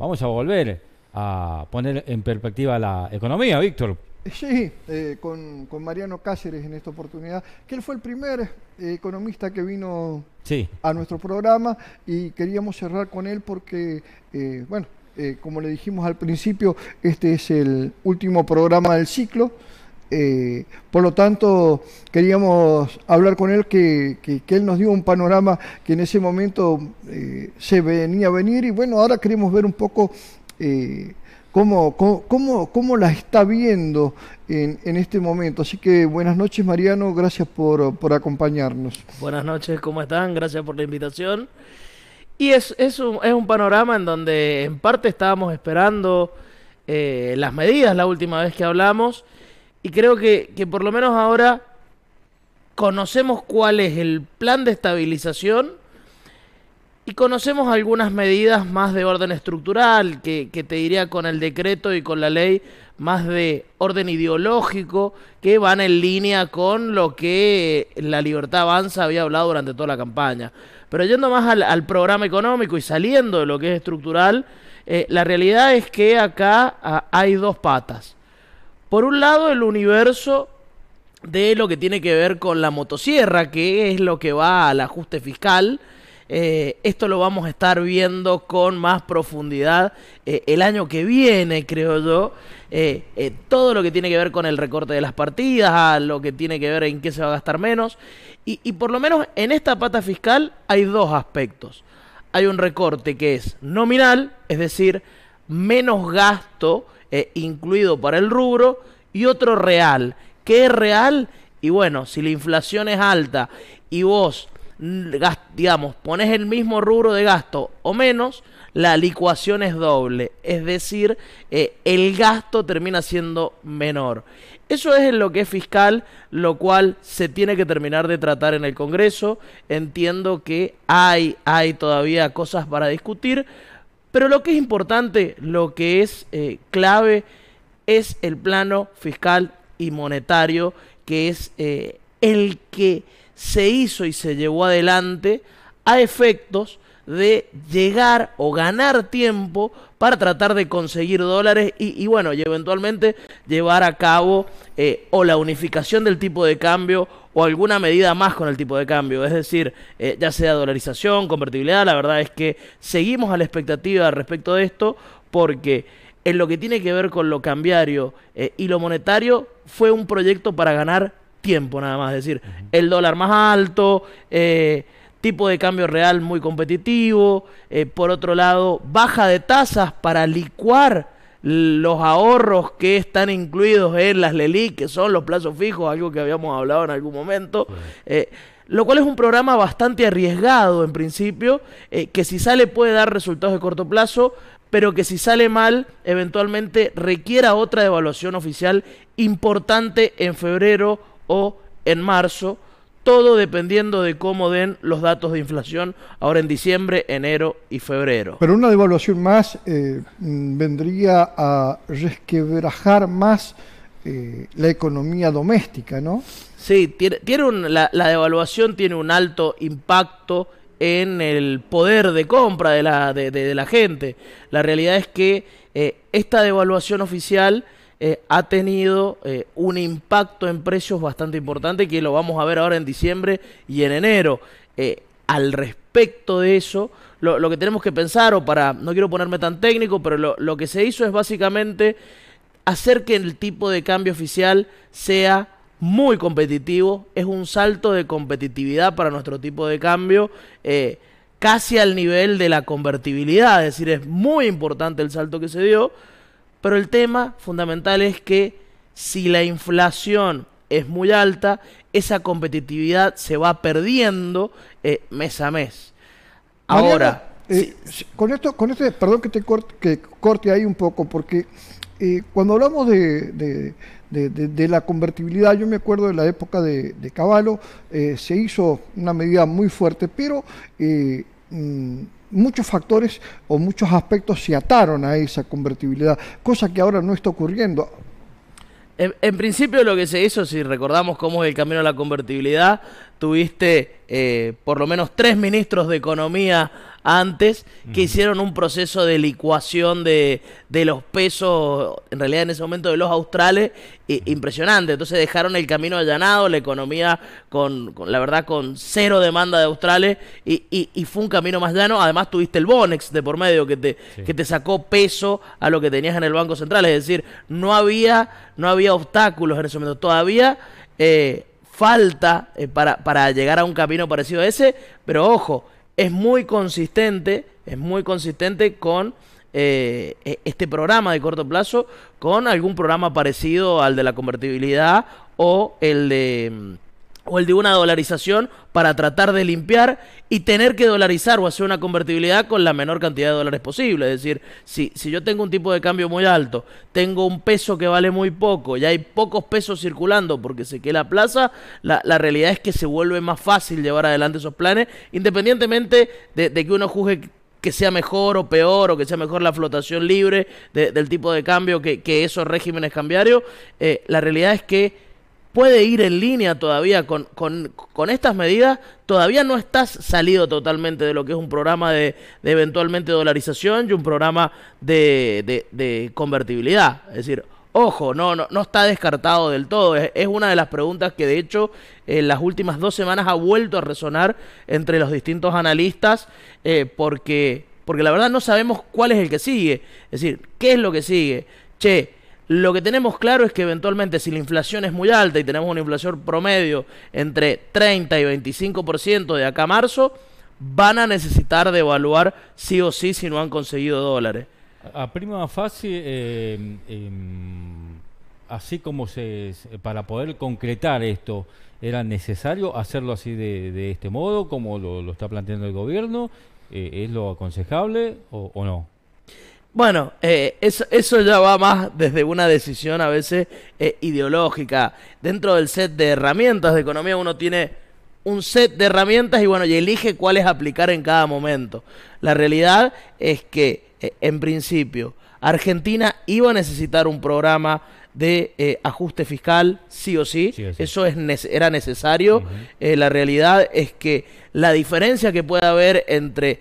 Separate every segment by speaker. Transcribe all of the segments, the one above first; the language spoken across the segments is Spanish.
Speaker 1: vamos a volver a poner en perspectiva la economía, Víctor.
Speaker 2: Sí, eh, con, Mariano Cáceres en esta oportunidad, que él fue el primer eh, economista que vino a nuestro programa y queríamos cerrar con él porque, eh, bueno, como le dijimos al principio, este es el último programa del ciclo. Eh, por lo tanto, queríamos hablar con él, que, él nos dio un panorama que en ese momento eh, se venía a venir y bueno, ahora queremos ver un poco eh, cómo, cómo, la está viendo en, en, este momento. Así que buenas noches Mariano, gracias por, acompañarnos.
Speaker 3: Buenas noches, ¿cómo están? Gracias por la invitación. Y es, es un panorama en donde en parte estábamos esperando las medidas la última vez que hablamos y creo que, por lo menos ahora conocemos cuál es el plan de estabilización y conocemos algunas medidas más de orden estructural, que, te diría con el decreto y con la ley, más de orden ideológico, que van en línea con lo que la libertad avanza había hablado durante toda la campaña. Pero yendo más al, programa económico y saliendo de lo que es estructural, eh, la realidad es que acá ah, hay dos patas. Por un lado, el universo de lo que tiene que ver con la motosierra, que es lo que va al ajuste fiscal. Eh, esto lo vamos a estar viendo con más profundidad eh, el año que viene, creo yo. Eh, todo lo que tiene que ver con el recorte de las partidas, lo que tiene que ver en qué se va a gastar menos. y por lo menos en esta pata fiscal hay dos aspectos. Hay un recorte que es nominal, es decir, menos gasto eh, incluido para el rubro y otro real. ¿Qué es real? Y bueno, si la inflación es alta y vos, mm, digamos, pones el mismo rubro de gasto o menos, la licuación es doble. Es decir, eh, el gasto termina siendo menor. Eso es en lo que es fiscal, lo cual se tiene que terminar de tratar en el Congreso. Entiendo que hay, hay todavía cosas para discutir, pero lo que es importante, lo que es eh, clave, es el plano fiscal y monetario, que es eh, el que se hizo y se llevó adelante a efectos de llegar o ganar tiempo para tratar de conseguir dólares y, bueno, y eventualmente llevar a cabo eh, o la unificación del tipo de cambio o alguna medida más con el tipo de cambio, es decir, eh, ya sea dolarización, convertibilidad, la verdad es que seguimos a la expectativa respecto de esto porque en lo que tiene que ver con lo cambiario eh, y lo monetario fue un proyecto para ganar tiempo nada más, es decir, el dólar más alto, eh, tipo de cambio real muy competitivo, por otro lado, baja de tasas para licuar los ahorros que están incluidos en las leli que son los plazos fijos, algo que habíamos hablado en algún momento. Eh, lo cual es un programa bastante arriesgado en principio, eh, que si sale puede dar resultados de corto plazo, pero que si sale mal, eventualmente requiera otra evaluación oficial importante en febrero o en marzo todo dependiendo de cómo den los datos de inflación ahora en diciembre, enero y febrero.
Speaker 2: Pero una devaluación más eh, mm, vendría a resquebrajar más eh, la economía doméstica, ¿no?
Speaker 3: Sí, tiene, la, devaluación tiene un alto impacto en el poder de compra de la, gente. La realidad es que eh, esta devaluación oficial eh, ha tenido eh, un impacto en precios bastante importante que lo vamos a ver ahora en diciembre y en enero. Eh, al respecto de eso, lo, que tenemos que pensar, o para, no quiero ponerme tan técnico, pero lo, que se hizo es básicamente hacer que el tipo de cambio oficial sea muy competitivo, es un salto de competitividad para nuestro tipo de cambio, casi al nivel de la convertibilidad, es decir, es muy importante el salto que se dio, pero el tema fundamental es que si la inflación es muy alta, esa competitividad se va perdiendo eh, mes a mes.
Speaker 2: Ahora. Eh, con esto, con este, perdón que te corte, que corte ahí un poco, porque eh, cuando hablamos de, la convertibilidad, yo me acuerdo de la época de, Caballo, se hizo una medida muy fuerte, pero mm, muchos factores o muchos aspectos se ataron a esa convertibilidad, cosa que ahora no está ocurriendo.
Speaker 3: En, principio lo que se hizo, si recordamos cómo es el camino a la convertibilidad, tuviste eh, por lo menos tres ministros de Economía antes, que hicieron un proceso de licuación de, los pesos, en realidad en ese momento de los australes, impresionante. Entonces dejaron el camino allanado, la economía con, la verdad, con cero demanda de australes y, fue un camino más llano. Además tuviste el Bonex de por medio que te, que te sacó peso a lo que tenías en el Banco Central. Es decir, no había, no había obstáculos en ese momento. Todavía... Eh, falta eh, para, para llegar a un camino parecido a ese, pero ojo, es muy consistente, es muy consistente con eh, e-, este programa de corto plazo, con algún programa parecido al de la convertibilidad o el de mm, o el de una dolarización para tratar de limpiar y tener que dolarizar o hacer una convertibilidad con la menor cantidad de dólares posible. Es decir, si, si yo tengo un tipo de cambio muy alto, tengo un peso que vale muy poco y hay pocos pesos circulando porque se queda la plaza, la, realidad es que se vuelve más fácil llevar adelante esos planes, independientemente de, que uno juzgue que sea mejor o peor o que sea mejor la flotación libre del tipo de cambio que, esos regímenes cambiarios. Eh, la realidad es que puede ir en línea todavía con, con, estas medidas, todavía no estás salido totalmente de lo que es un programa de, de eventualmente dolarización y un programa de, de, convertibilidad. Es decir, ojo, no, no, no está descartado del todo. Es, una de las preguntas que de hecho en las últimas dos semanas ha vuelto a resonar entre los distintos analistas eh, porque, porque la verdad no sabemos cuál es el que sigue. Es decir, ¿qué es lo que sigue? Che, lo que tenemos claro es que eventualmente si la inflación es muy alta y tenemos una inflación promedio entre 30 y 25% de acá a marzo, van a necesitar devaluar sí o sí si no han conseguido dólares.
Speaker 1: A prima fase, eh, em, así como se, para poder concretar esto, ¿era necesario hacerlo así de, este modo, como lo, está planteando el gobierno? Eh, ¿Es lo aconsejable o no?
Speaker 3: Bueno, eh, eso, ya va más desde una decisión a veces eh, ideológica. Dentro del set de herramientas de economía uno tiene un set de herramientas y bueno, y elige cuáles aplicar en cada momento. La realidad es que eh, en principio, Argentina iba a necesitar un programa de eh, ajuste fiscal, sí o sí, eso era necesario. Eh, la realidad es que la diferencia que puede haber entre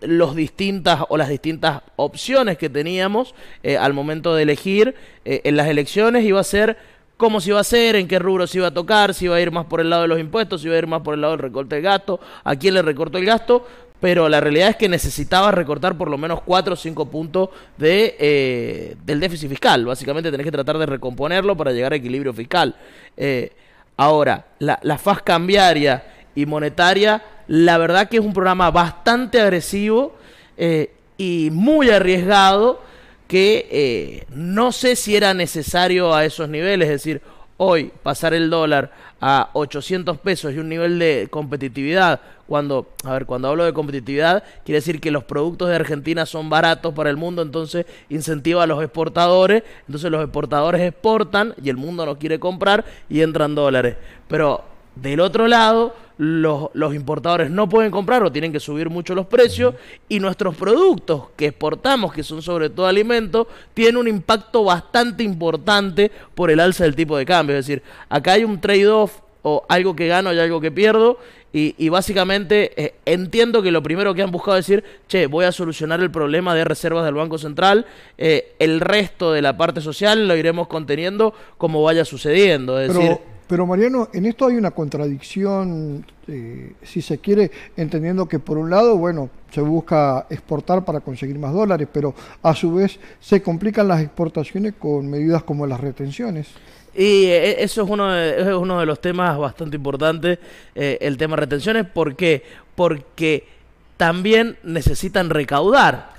Speaker 3: los distintas o las distintas opciones que teníamos al momento de elegir en las elecciones iba a ser cómo se iba a hacer, en qué rubro se iba a tocar, si iba a ir más por el lado de los impuestos, si iba a ir más por el lado del recorte del gasto, a quién le recortó el gasto, pero la realidad es que necesitaba recortar por lo menos 4 o 5 puntos eh, del déficit fiscal. Básicamente tenés que tratar de recomponerlo para llegar a equilibrio fiscal. Eh, ahora, la, faz cambiaria y monetaria, la verdad que es un programa bastante agresivo eh, y muy arriesgado que no sé si era necesario a esos niveles. Es decir, hoy pasar el dólar a 800 pesos y un nivel de competitividad, cuando, a ver, cuando hablo de competitividad, quiere decir que los productos de Argentina son baratos para el mundo, entonces incentiva a los exportadores, entonces los exportadores exportan y el mundo no quiere comprar y entran dólares. Pero del otro lado, los, importadores no pueden comprar o tienen que subir mucho los precios y nuestros productos que exportamos, que son sobre todo alimentos, tienen un impacto bastante importante por el alza del tipo de cambio. Es decir, acá hay un trade-off o algo que gano y algo que pierdo y, básicamente eh, entiendo que lo primero que han buscado es decir, che, voy a solucionar el problema de reservas del Banco Central, eh, el resto de la parte social lo iremos conteniendo como vaya sucediendo. Es decir,
Speaker 2: pero Mariano, en esto hay una contradicción, eh, si se quiere, entendiendo que por un lado, bueno, se busca exportar para conseguir más dólares, pero a su vez se complican las exportaciones con medidas como las retenciones.
Speaker 3: Y eh, eso es uno de, es uno de los temas bastante importantes, eh, el tema retenciones. ¿Por Porque también necesitan recaudar.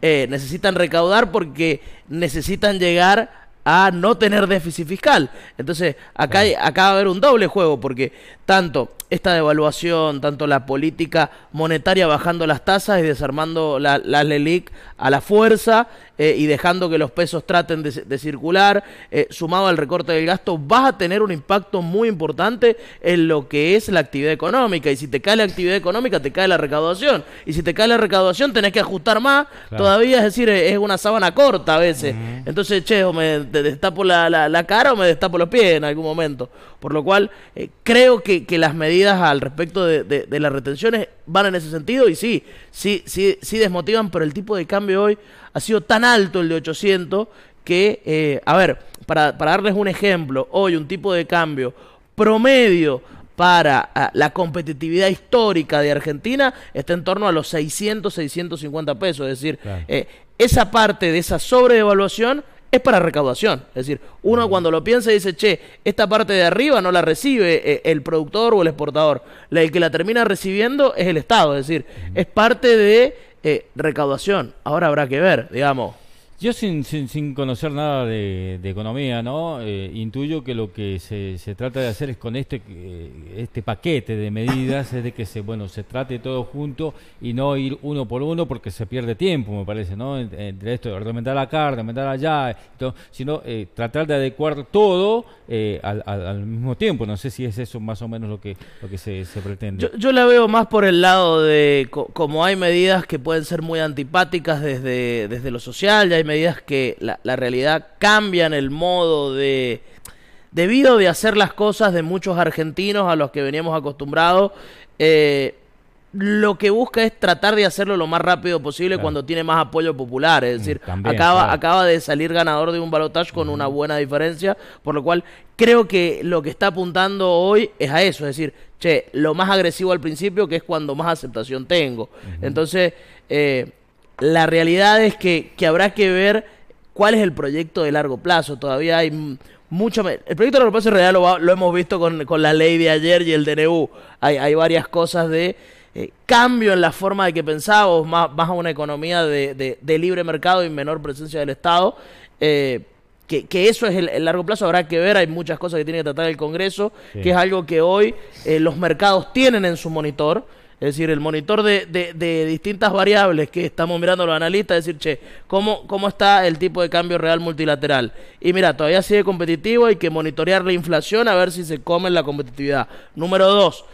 Speaker 3: necesitan recaudar porque necesitan llegar a no tener déficit fiscal. Entonces, acá, hay, acá va a haber un doble juego, porque tanto esta devaluación, tanto la política monetaria bajando las tasas y desarmando la LELIC a la fuerza eh, y dejando que los pesos traten de, circular, eh, sumado al recorte del gasto, va a tener un impacto muy importante en lo que es la actividad económica. Y si te cae la actividad económica, te cae la recaudación. Y si te cae la recaudación, tenés que ajustar más todavía, es decir, es una sábana corta a veces. Entonces, che, o me destapo la, cara o me destapo los pies en algún momento. Por lo cual, eh, creo que, que, las medidas al respecto de, las retenciones van en ese sentido y sí, sí, sí, sí desmotivan, pero el tipo de cambio hoy ha sido tan alto el de 800 que, eh, a ver, para, darles un ejemplo, hoy un tipo de cambio promedio para la competitividad histórica de Argentina está en torno a los 600, 650 pesos. Es decir, eh, esa parte de esa sobrevaluación es para recaudación. Es decir, uno cuando lo piensa dice, che, esta parte de arriba no la recibe eh, el productor o el exportador. El que la termina recibiendo es el Estado. Es decir, es parte de eh, recaudación. Ahora habrá que ver,
Speaker 1: digamos. Yo sin, sin, conocer nada de, economía, ¿no? Eh, intuyo que lo que se, se, trata de hacer es con este, eh, este paquete de medidas, es de que se, bueno, se trate todo junto y no ir uno por uno porque se pierde tiempo, me parece, ¿no? Entre esto, la acá, aumentar allá, sino eh, tratar de adecuar todo al, al, mismo tiempo. No sé si es eso más o menos lo que, lo que se, se pretende. Yo, yo
Speaker 3: la veo más por el lado de, como hay medidas que pueden ser muy antipáticas desde, desde lo social, ya hay medidas que la, la realidad en el modo de, debido de hacer las cosas de muchos argentinos a los que veníamos acostumbrados, eh, lo que busca es tratar de hacerlo lo más rápido posible cuando tiene más apoyo popular. Es mm, decir, acaba, acaba de salir ganador de un balotaje con una mm. buena diferencia, por lo cual creo que lo que está apuntando hoy es a eso, es decir, che, lo más agresivo al principio, que es cuando más aceptación tengo. Entonces, eh, la realidad es que, habrá que ver cuál es el proyecto de largo plazo. Todavía hay mucho... El proyecto de largo plazo en realidad lo, hemos visto con, la ley de ayer y el DNU. Hay, varias cosas de eh, cambio en la forma de que pensábamos, más, a una economía de, de, libre mercado y menor presencia del Estado. Eh, que, eso es el, largo plazo, habrá que ver, hay muchas cosas que tiene que tratar el Congreso, que es algo que hoy eh, los mercados tienen en su monitor es decir, el monitor de, distintas variables que estamos mirando los analistas, es decir, che, ¿cómo, ¿cómo está el tipo de cambio real multilateral? Y mira, todavía sigue competitivo, hay que monitorear la inflación a ver si se come la competitividad. Número dos,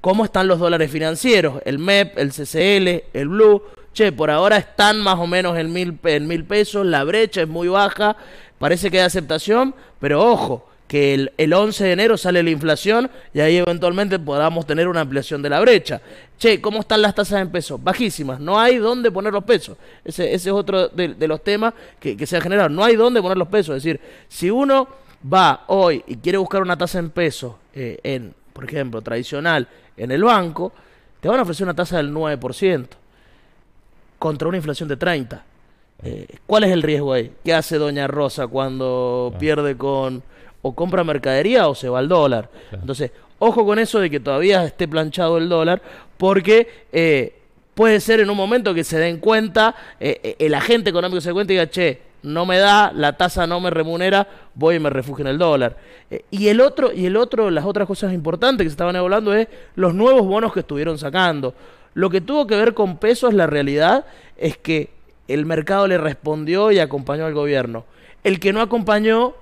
Speaker 3: ¿cómo están los dólares financieros? El MEP, el CCL, el Blue. Che, por ahora están más o menos en mil, en mil pesos, la brecha es muy baja, parece que hay aceptación, pero ojo, que el, 11 de enero sale la inflación y ahí eventualmente podamos tener una ampliación de la brecha. Che, ¿cómo están las tasas en pesos? Bajísimas, no hay dónde poner los pesos. Ese, ese es otro de, los temas que, se ha generado, no hay dónde poner los pesos. Es decir, si uno va hoy y quiere buscar una tasa en pesos, eh, en, por ejemplo, tradicional, en el banco, te van a ofrecer una tasa del 9% contra una inflación de 30%. Eh, ¿Cuál es el riesgo ahí? ¿Qué hace Doña Rosa cuando ah. pierde con o compra mercadería o se va al dólar. Entonces, ojo con eso de que todavía esté planchado el dólar, porque eh, puede ser en un momento que se den cuenta, eh, eh, el agente económico se cuenta y diga, che, no me da, la tasa no me remunera, voy y me refugio en el dólar. y el otro, y el otro, las otras cosas importantes que se estaban hablando es los nuevos bonos que estuvieron sacando. Lo que tuvo que ver con pesos, la realidad es que el mercado le respondió y acompañó al gobierno. El que no acompañó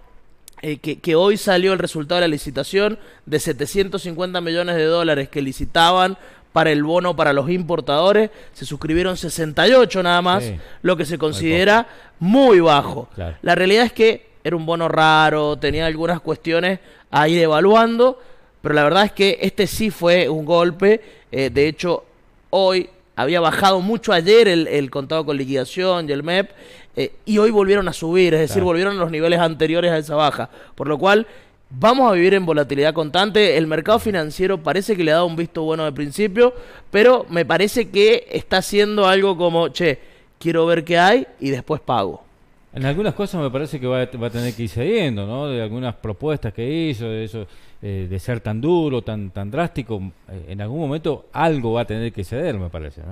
Speaker 3: eh, que, hoy salió el resultado de la licitación de 750 millones de dólares que licitaban para el bono para los importadores, se suscribieron 68 nada más, lo que se considera muy bajo. La realidad es que era un bono raro, tenía algunas cuestiones ahí evaluando, pero la verdad es que este sí fue un golpe, eh, de hecho hoy había bajado mucho ayer el, contado con liquidación y el MEP, eh, y hoy volvieron a subir, es decir, volvieron a los niveles anteriores a esa baja, por lo cual Vamos a vivir en volatilidad constante. El mercado financiero parece que le ha dado un visto bueno de principio, pero me parece que está haciendo algo como, che, quiero ver qué hay y después
Speaker 1: pago. En algunas cosas me parece que va, va a tener que ir saliendo, ¿no? De algunas propuestas que hizo, de eso eh, de ser tan duro, tan, tan drástico, eh, en algún momento algo va a tener que ceder, me parece.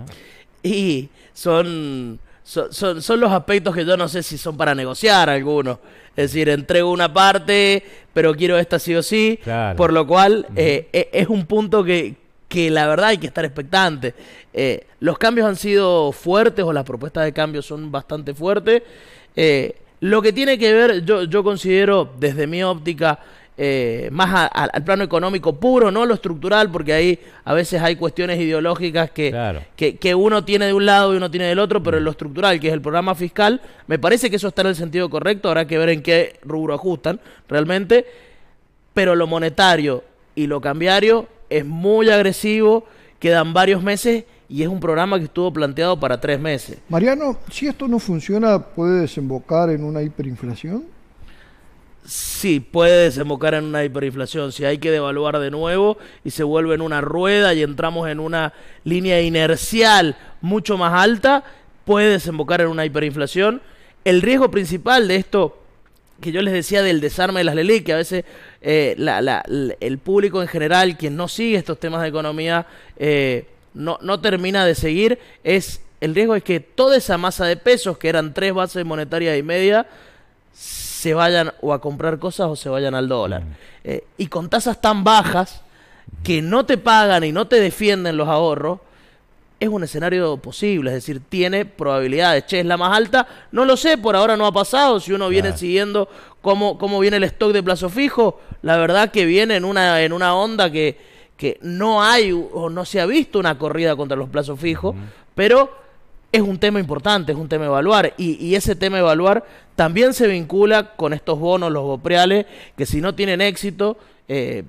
Speaker 1: Y son, son, los aspectos
Speaker 3: que yo no sé si son para negociar algunos. Es decir, entrego una parte, pero quiero esta sí o sí, por lo cual eh, e, es un punto que, la verdad hay que estar expectante. los cambios han sido fuertes o las propuestas de cambio son bastante fuertes. lo que tiene que ver, yo, yo considero desde mi óptica, eh, más al plano económico puro, no lo estructural, porque ahí a veces hay cuestiones ideológicas que, que, que, uno tiene de un lado y uno tiene del otro, pero en mm. lo estructural, que es el programa fiscal, me parece que eso está en el sentido correcto, habrá que ver en qué rubro ajustan realmente, pero lo monetario y lo cambiario es muy agresivo, quedan varios meses y es un programa que estuvo planteado para tres meses.
Speaker 2: Mariano, si esto no funciona, ¿puede desembocar en una hiperinflación? sí
Speaker 3: puede desembocar en una hiperinflación, si hay que devaluar de nuevo y se vuelve en una rueda y entramos en una línea inercial mucho más alta, puede desembocar en una hiperinflación. El riesgo principal de esto que yo les decía del desarme de las leyes, que a veces eh, el público en general, quien no sigue estos temas de economía, eh, no, no termina de seguir, es el riesgo es que toda esa masa de pesos, que eran tres bases monetarias y media, se vayan o a comprar cosas o se vayan al dólar. Mm. Eh, y con tasas tan bajas que mm. no te pagan y no te defienden los ahorros, es un escenario posible, es decir, tiene probabilidades. Che, es la más alta, no lo sé, por ahora no ha pasado. Si uno viene siguiendo cómo, cómo, viene el stock de plazo fijo, la verdad que viene en una, en una onda que, que no hay o no se ha visto una corrida contra los plazos fijos, pero es un tema importante, es un tema de evaluar. Y, ese tema de evaluar también se vincula con estos bonos, los bopreales, que si no tienen éxito, eh,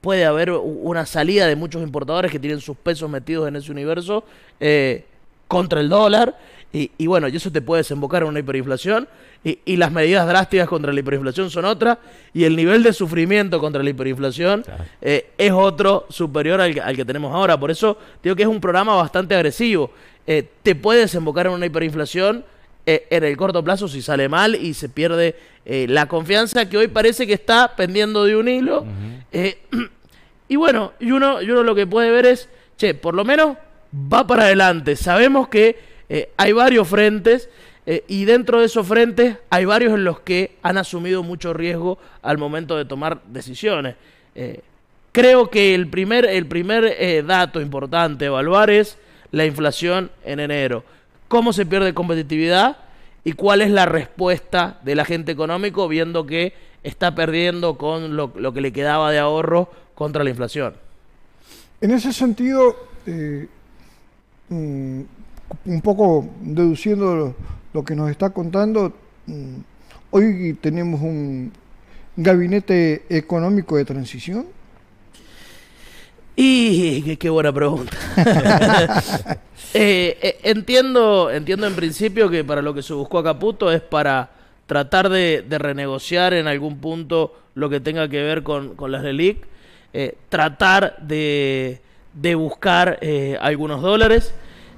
Speaker 3: puede haber una salida de muchos importadores que tienen sus pesos metidos en ese universo eh, contra el dólar. Y, bueno, y eso te puede desembocar en una hiperinflación. Y, las medidas drásticas contra la hiperinflación son otras. Y el nivel de sufrimiento contra la hiperinflación eh, es otro superior al que tenemos ahora. Por eso digo que es un programa bastante agresivo. Eh, te puede desembocar en una hiperinflación eh, en el corto plazo si sale mal y se pierde eh, la confianza que hoy parece que está pendiendo de un hilo. y bueno, y uno, lo que puede ver es, che, por lo menos va para adelante. Sabemos que hay varios frentes. y dentro de esos frentes hay varios en los que han asumido mucho riesgo al momento de tomar decisiones. creo que el primer, el primer dato importante a evaluar es la inflación en enero, cómo se pierde competitividad y cuál es la respuesta del agente económico viendo que está perdiendo con lo, que le quedaba de ahorro contra la inflación.
Speaker 2: En ese sentido, eh, mm, un poco deduciendo lo, que nos está contando, mm, hoy tenemos un gabinete económico de transición.
Speaker 3: Y qué buena pregunta. Eh, eh, entiendo, entiendo en principio que para lo que se buscó a Caputo es para tratar de, renegociar en algún punto lo que tenga que ver con, las LELIC, eh, tratar de, buscar algunos dólares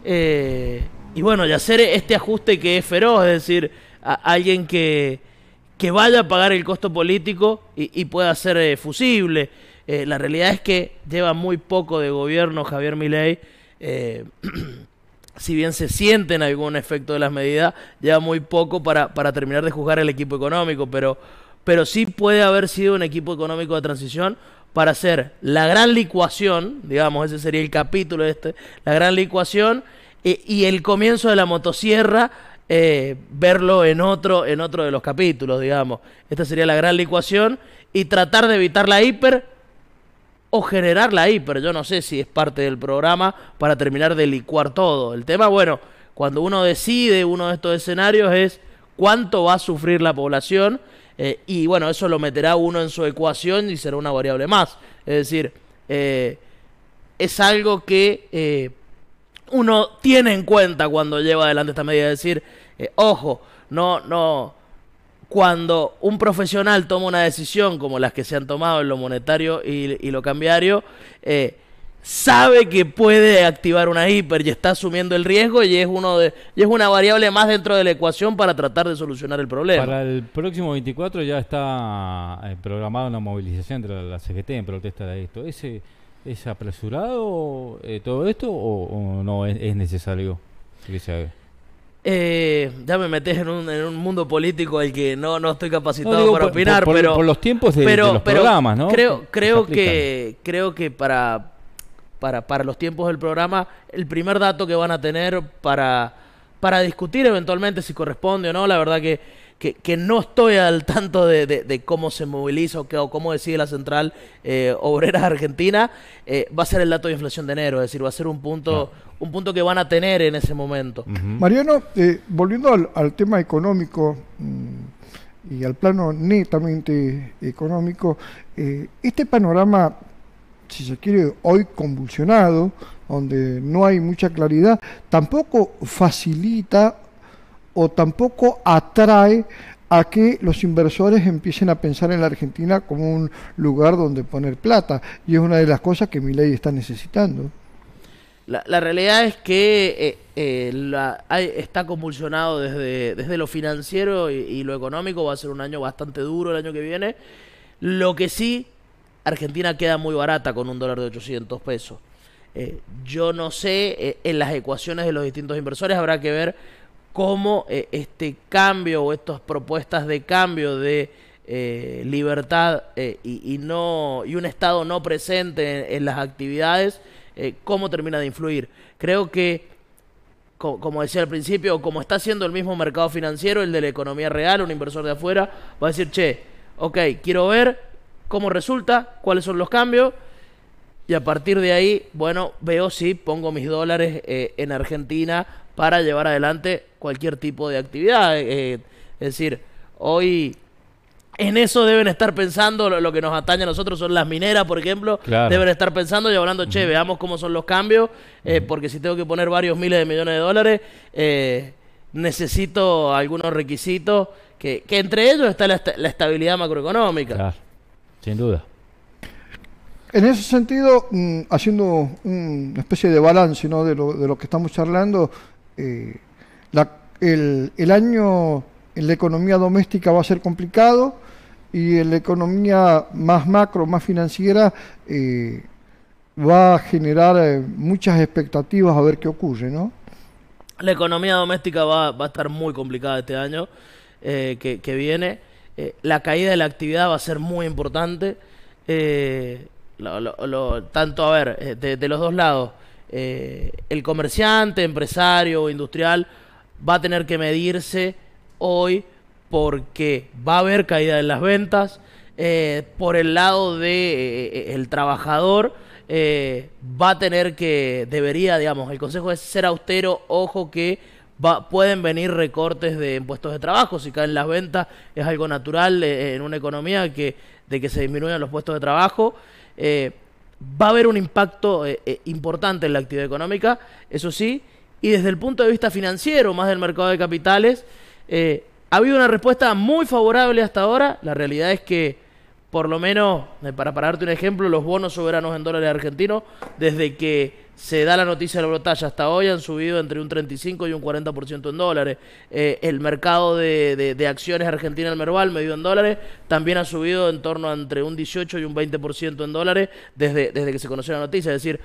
Speaker 3: y bueno, de hacer este ajuste que es feroz, es decir, alguien que, vaya a pagar el costo político y pueda ser fusible. Eh, la realidad es que lleva muy poco de gobierno Javier Milei. Eh, si bien se siente en algún efecto de las medidas, lleva muy poco para, terminar de juzgar el equipo económico, pero, pero sí puede haber sido un equipo económico de transición para hacer la gran licuación, digamos, ese sería el capítulo este, la gran licuación eh, y el comienzo de la motosierra, verlo en otro, en otro de los capítulos, digamos. Esta sería la gran licuación y tratar de evitar la hiper o generarla ahí, pero yo no sé si es parte del programa para terminar de licuar todo. El tema, bueno, cuando uno decide uno de estos escenarios es cuánto va a sufrir la población eh, y bueno, eso lo meterá uno en su ecuación y será una variable más. Es decir, eh, es algo que eh, uno tiene en cuenta cuando lleva adelante esta medida. Es decir, ojo, no, no, cuando un profesional toma una decisión como las que se han tomado en lo monetario y, lo cambiario, eh, sabe que puede activar una hiper y está asumiendo el riesgo y es uno de y es una variable más dentro de la ecuación para tratar de solucionar el problema. Para
Speaker 1: el próximo 24 ya está eh, programada una movilización entre la CGT en protesta de esto. ¿Ese es apresurado eh, todo esto o, no es, es necesario que se
Speaker 3: eh, ya me metes en un, en un mundo político al que no, no estoy capacitado para opinar, pero por los tiempos de, pero, programas, ¿no? Creo, creo que creo que para, para para los tiempos del programa el primer dato que van a tener para para discutir eventualmente si corresponde o no, la verdad que que, no estoy al tanto de, cómo se moviliza o, cómo decide la Central eh, Obrera Argentina, eh, va a ser el dato de inflación de enero, es decir, va a ser un punto, un punto que van a tener en ese momento. Mariano,
Speaker 2: eh, volviendo al, tema económico mm, y al plano netamente económico, este panorama si se quiere, hoy convulsionado, donde no hay mucha claridad, tampoco facilita o tampoco atrae a que los inversores empiecen a pensar en la Argentina como un lugar donde poner plata. Y es una de las cosas que mi ley está necesitando.
Speaker 3: La, la, realidad es que eh, eh, está convulsionado desde, desde lo financiero y, lo económico. Va a ser un año bastante duro el año que viene. Lo que sí, Argentina queda muy barata con un dólar de 800 pesos. Eh, yo no sé, en las ecuaciones de los distintos inversores habrá que ver cómo eh, este cambio o estas propuestas de cambio de eh, libertad eh, y, no, y un Estado no presente en, las actividades, cómo termina de influir. Creo que, como decía al principio, como está haciendo el mismo mercado financiero, el de la economía real, un inversor de afuera, va a decir, che, ok, quiero ver cómo resulta, cuáles son los cambios y a partir de ahí, bueno, veo si pongo mis dólares eh, en Argentina para llevar adelante cualquier tipo de actividad. Eh, eh, es decir, hoy en eso deben estar pensando, lo, que nos atañe a nosotros son las mineras, por ejemplo, deben estar pensando y hablando, che, veamos cómo son los cambios, porque si tengo que poner varios miles de millones de dólares, necesito algunos requisitos, que, entre ellos está la, la estabilidad macroeconómica.
Speaker 2: Sin duda. En ese sentido, mm, haciendo una especie de balance de, lo, que estamos charlando, eh, el, año en la economía doméstica va a ser complicado y en la economía más macro, más financiera, eh, va a generar eh, muchas expectativas a ver qué ocurre, ¿no?
Speaker 3: La economía doméstica va, a estar muy complicada este año que, viene. la caída de la actividad va a ser muy importante lo, tanto, a ver, eh, de, los dos lados, eh, el comerciante, empresario o industrial va a tener que medirse hoy porque va a haber caída en las ventas, eh, por el lado de el trabajador va a tener que debería digamos el consejo es ser austero ojo que pueden venir recortes de impuestos de trabajo si caen las ventas es algo natural en una economía que de que se disminuyan los puestos de trabajo eh, va a haber un impacto eh, eh, importante en la actividad económica, eso sí, y desde el punto de vista financiero, más del mercado de capitales, ha habido una respuesta muy favorable hasta ahora. La realidad es que, por lo menos, para, para darte un ejemplo, los bonos soberanos en dólares argentinos, desde que se da la noticia de la brotaje. Hasta hoy han subido entre un 35 y un 40% en dólares. Eh, el mercado de, acciones argentina al Merval, medido en dólares, también ha subido en torno a entre un 18 y un 20% en dólares desde, desde que se conoció la noticia. Es decir,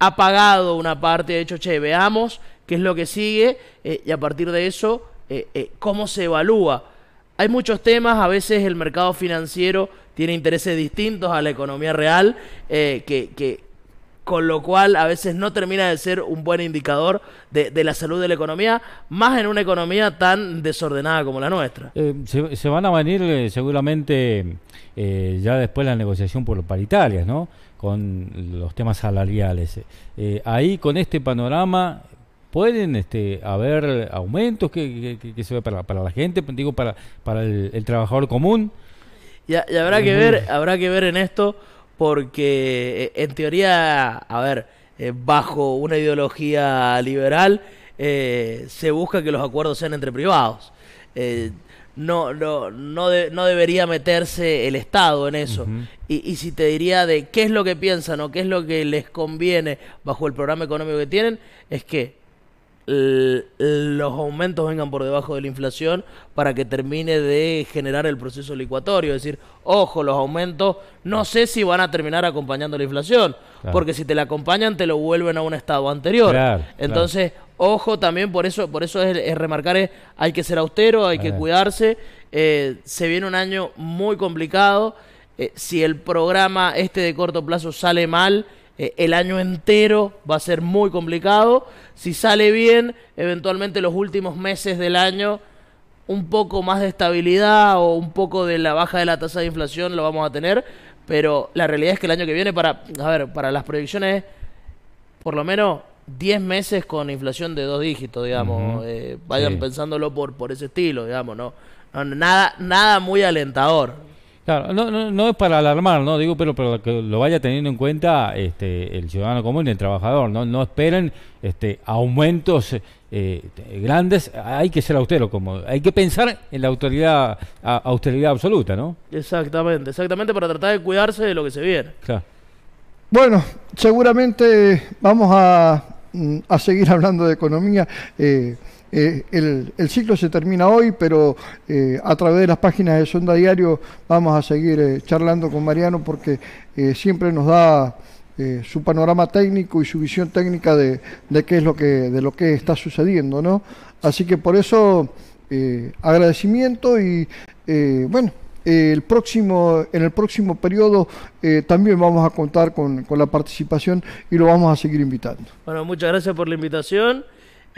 Speaker 3: ha pagado una parte, De hecho, che, veamos qué es lo que sigue eh, y a partir de eso, eh, cómo se evalúa. Hay muchos temas, a veces el mercado financiero tiene intereses distintos a la economía real, que, que, con lo cual a veces no termina de ser un buen indicador de, de la salud de la economía, más en una economía tan desordenada como la nuestra.
Speaker 1: Eh, se, van a venir eh, seguramente eh, ya después la negociación por paritarias, ¿no? Con los temas salariales. ahí con este panorama... ¿Pueden este, haber aumentos que, se ve para, para, la gente, digo, para, para el, trabajador común?
Speaker 3: Y, habrá que ver, habrá que ver en esto porque eh, en teoría, a ver, eh, bajo una ideología liberal, eh, se busca que los acuerdos sean entre privados. no, no, no, debería meterse el Estado en eso. y, si te diría de qué es lo que piensan o qué es lo que les conviene bajo el programa económico que tienen, es que eh, los aumentos vengan por debajo de la inflación para que termine de generar el proceso licuatorio. Es decir, ojo, los aumentos no sé si van a terminar acompañando la inflación, porque si te la acompañan te lo vuelven a un estado anterior. Entonces, ojo también, por eso, por eso es, remarcar, es, hay que ser austero, hay que eh. cuidarse. Eh, se viene un año muy complicado. si el programa este de corto plazo sale mal, eh, el año entero va a ser muy complicado. Si sale bien, eventualmente los últimos meses del año, un poco más de estabilidad o un poco de la baja de la tasa de inflación lo vamos a tener. Pero la realidad es que el año que viene, para, ver, para las proyecciones, por lo menos 10 meses con inflación de dos dígitos, digamos. Eh, vayan pensándolo por, por ese estilo, digamos, ¿no? no nada, nada muy alentador.
Speaker 1: Claro, no, no, no, es para alarmar, ¿no? Digo, pero, para que lo vaya teniendo en cuenta este, el ciudadano común y el trabajador, ¿no? No esperen este, aumentos eh, grandes, hay que ser austero, como hay que pensar en la autoridad, austeridad absoluta, ¿no? Exactamente, exactamente para tratar de cuidarse de lo que se viene.
Speaker 2: Bueno, seguramente vamos a, seguir hablando de economía. Eh, eh, el, ciclo se termina hoy, pero eh, a través de las páginas de Sonda Diario vamos a seguir eh, charlando con Mariano porque siempre nos da su panorama técnico y su visión técnica de, de, qué es lo que de lo que está sucediendo, ¿no? Así que por eso agradecimiento y bueno. El próximo, en el próximo periodo también vamos a contar con, con la participación y lo vamos a seguir invitando.
Speaker 3: Bueno, muchas gracias por la invitación.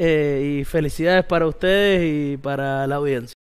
Speaker 3: Eh, y felicidades para ustedes y para la audiencia.